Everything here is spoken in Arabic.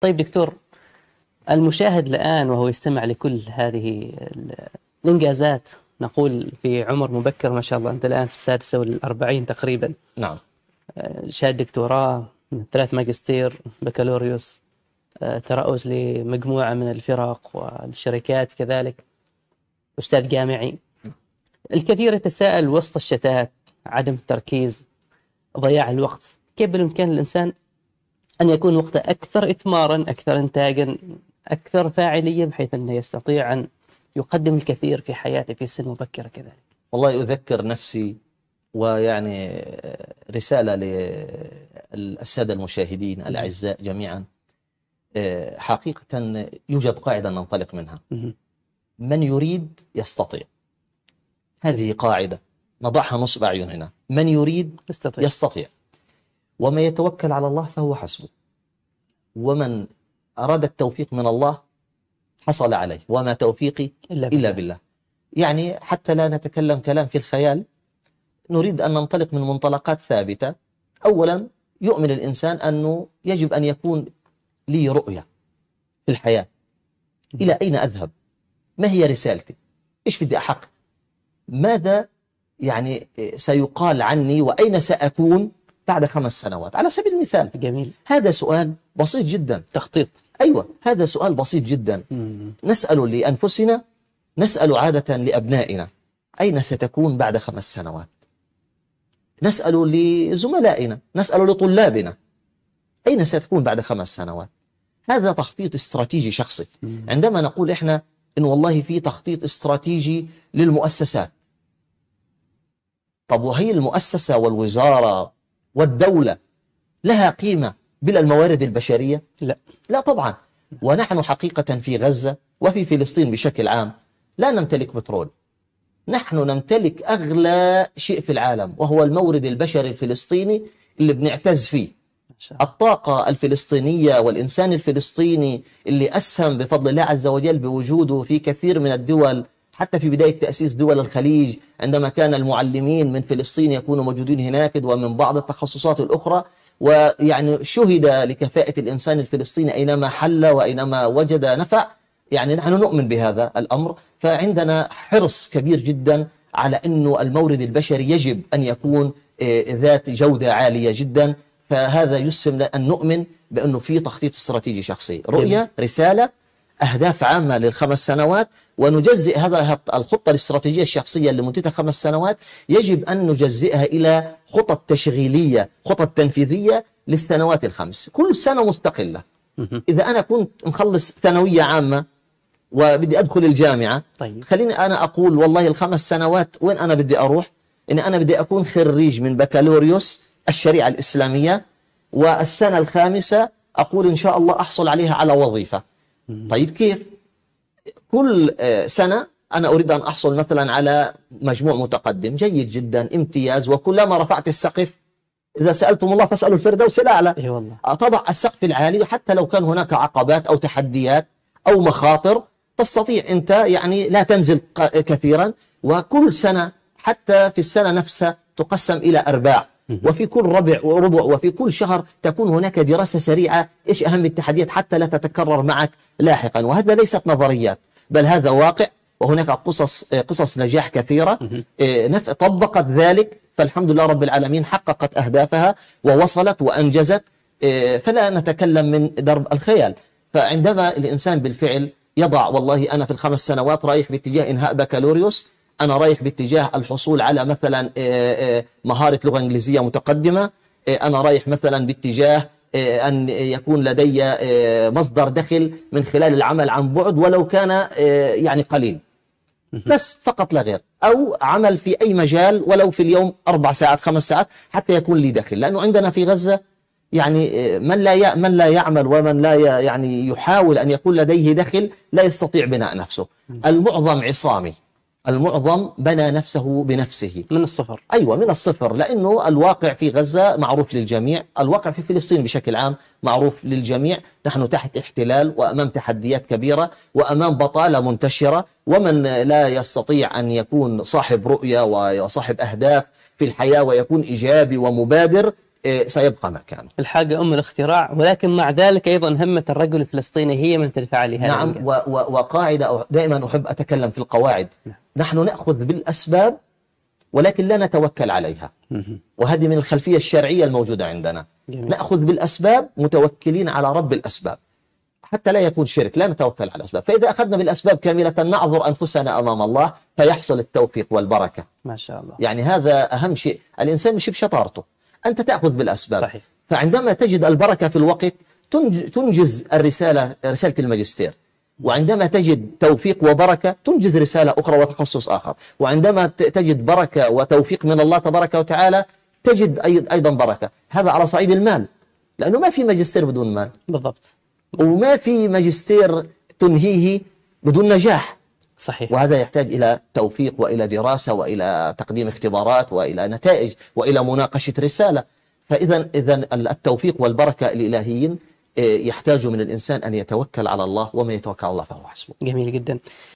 طيب دكتور المشاهد الآن وهو يستمع لكل هذه الإنجازات نقول في عمر مبكر ما شاء الله أنت الآن في السادسة والأربعين تقريبا نعم آه، شهاد دكتوراه ثلاث ماجستير بكالوريوس آه، ترأس لمجموعة من الفرق والشركات كذلك أستاذ جامعي الكثير يتساءل وسط الشتات عدم التركيز ضياع الوقت كيف بالإمكان الإنسان أن يكون وقته أكثر إثمارا أكثر إنتاجا أكثر فاعلية بحيث أنه يستطيع أن يقدم الكثير في حياته في سن مبكرة كذلك والله أذكر نفسي ويعني رسالة للسادة المشاهدين الأعزاء جميعا آه، حقيقة يوجد قاعدة ننطلق منها من يريد يستطيع هذه قاعدة نضعها نصب أعيننا من يريد يستطيع, يستطيع. ومن يتوكل على الله فهو حسبه ومن أراد التوفيق من الله حصل عليه وما توفيقي إلا بالله, إلا بالله. يعني حتى لا نتكلم كلام في الخيال نريد أن ننطلق من منطلقات ثابتة أولا يؤمن الإنسان أنه يجب أن يكون لي رؤية في الحياة إلى أين أذهب ما هي رسالتي إيش بدي أحقق ماذا يعني سيقال عني وأين سأكون بعد خمس سنوات على سبيل المثال جميل هذا سؤال بسيط جدا تخطيط أيوة هذا سؤال بسيط جدا مم. نسأل لأنفسنا نسأل عادة لأبنائنا أين ستكون بعد خمس سنوات نسأل لزملائنا نسأل لطلابنا أين ستكون بعد خمس سنوات هذا تخطيط استراتيجي شخصي مم. عندما نقول إحنا إن والله في تخطيط استراتيجي للمؤسسات طب وهي المؤسسة والوزارة والدولة لها قيمة بلا الموارد البشرية؟ لا لا طبعا ونحن حقيقة في غزة وفي فلسطين بشكل عام لا نمتلك بترول نحن نمتلك أغلى شيء في العالم وهو المورد البشري الفلسطيني اللي بنعتز فيه الطاقة الفلسطينية والإنسان الفلسطيني اللي أسهم بفضل الله عز وجل بوجوده في كثير من الدول حتى في بداية تأسيس دول الخليج عندما كان المعلمين من فلسطين يكونوا موجودين هناك ومن بعض التخصصات الأخرى ويعني شهد لكفاءة الإنسان الفلسطيني أينما حل وأينما وجد نفع يعني نحن نؤمن بهذا الأمر فعندنا حرص كبير جدا على أنه المورد البشري يجب أن يكون آه، ذات جودة عالية جدا فهذا يسهم أن نؤمن بأنه في تخطيط استراتيجي شخصي رؤية رسالة أهداف عامة للخمس سنوات ونجزئ هذا الخطة الاستراتيجية الشخصية لمدتها خمس سنوات يجب أن نجزئها إلى خطط تشغيلية خطط تنفيذية للسنوات الخمس كل سنة مستقلة إذا أنا كنت مخلص ثانوية عامة وبدي أدخل الجامعة طيب. خليني أنا أقول والله الخمس سنوات وين أنا بدي أروح إن أنا بدي أكون خريج من بكالوريوس الشريعة الإسلامية والسنة الخامسة أقول إن شاء الله أحصل عليها على وظيفة طيب كيف؟ كل آه، سنة أنا أريد أن أحصل مثلا على مجموع متقدم جيد جدا امتياز وكلما رفعت السقف إذا سألتم الله فاسألوا الفردوس الأعلى أي والله. تضع السقف العالي حتى لو كان هناك عقبات أو تحديات أو مخاطر تستطيع أنت يعني لا تنزل كثيرا وكل سنة حتى في السنة نفسها تقسم إلى أرباع وفي كل ربع وربع وفي كل شهر تكون هناك دراسة سريعة إيش أهم التحديات حتى لا تتكرر معك لاحقا وهذا ليست نظريات بل هذا واقع وهناك قصص قصص نجاح كثيرة إيه، طبقت ذلك فالحمد لله رب العالمين حققت أهدافها ووصلت وأنجزت إيه، فلا نتكلم من درب الخيال فعندما الإنسان بالفعل يضع والله أنا في الخمس سنوات رايح باتجاه إنهاء بكالوريوس انا رايح باتجاه الحصول على مثلا آه، آه، مهاره لغه انجليزيه متقدمه آه، انا رايح مثلا باتجاه ان يكون لدي مصدر دخل من خلال العمل عن بعد ولو كان يعني قليل بس فقط لا غير او عمل في اي مجال ولو في اليوم اربع ساعات خمس ساعات حتى يكون لي دخل لانه عندنا في غزه يعني من لا من لا يعمل ومن لا يعني يحاول ان يكون لديه دخل لا يستطيع بناء نفسه المعظم عصامي المعظم بنى نفسه بنفسه من الصفر أيوة من الصفر لأنه الواقع في غزة معروف للجميع الواقع في فلسطين بشكل عام معروف للجميع نحن تحت احتلال وأمام تحديات كبيرة وأمام بطالة منتشرة ومن لا يستطيع أن يكون صاحب رؤية وصاحب أهداف في الحياة ويكون إيجابي ومبادر إيه، سيبقى مكانه الحاجة أم الاختراع ولكن مع ذلك أيضا همة الرجل الفلسطيني هي من تدفع لهذا نعم وقاعدة دائما أحب أتكلم في القواعد نعم. نحن نأخذ بالأسباب ولكن لا نتوكل عليها وهذه من الخلفية الشرعية الموجودة عندنا جميل. نأخذ بالأسباب متوكلين على رب الأسباب حتى لا يكون شرك لا نتوكل على الأسباب فإذا أخذنا بالأسباب كاملة نعذر أنفسنا أمام الله فيحصل التوفيق والبركة ما شاء الله يعني هذا أهم شيء الإنسان مش بشطارته أنت تأخذ بالأسباب صحيح. فعندما تجد البركة في الوقت تنجز الرسالة رسالة الماجستير وعندما تجد توفيق وبركة تنجز رسالة أخرى وتخصص آخر وعندما تجد بركة وتوفيق من الله تبارك وتعالى تجد أيضا بركة هذا على صعيد المال لأنه ما في ماجستير بدون مال بالضبط وما في ماجستير تنهيه بدون نجاح صحيح وهذا يحتاج إلى توفيق وإلى دراسة وإلى تقديم اختبارات وإلى نتائج وإلى مناقشة رسالة فإذا إذا التوفيق والبركة الإلهيين يحتاج من الإنسان أن يتوكل على الله ومن يتوكل على الله فهو حسبه جميل جدا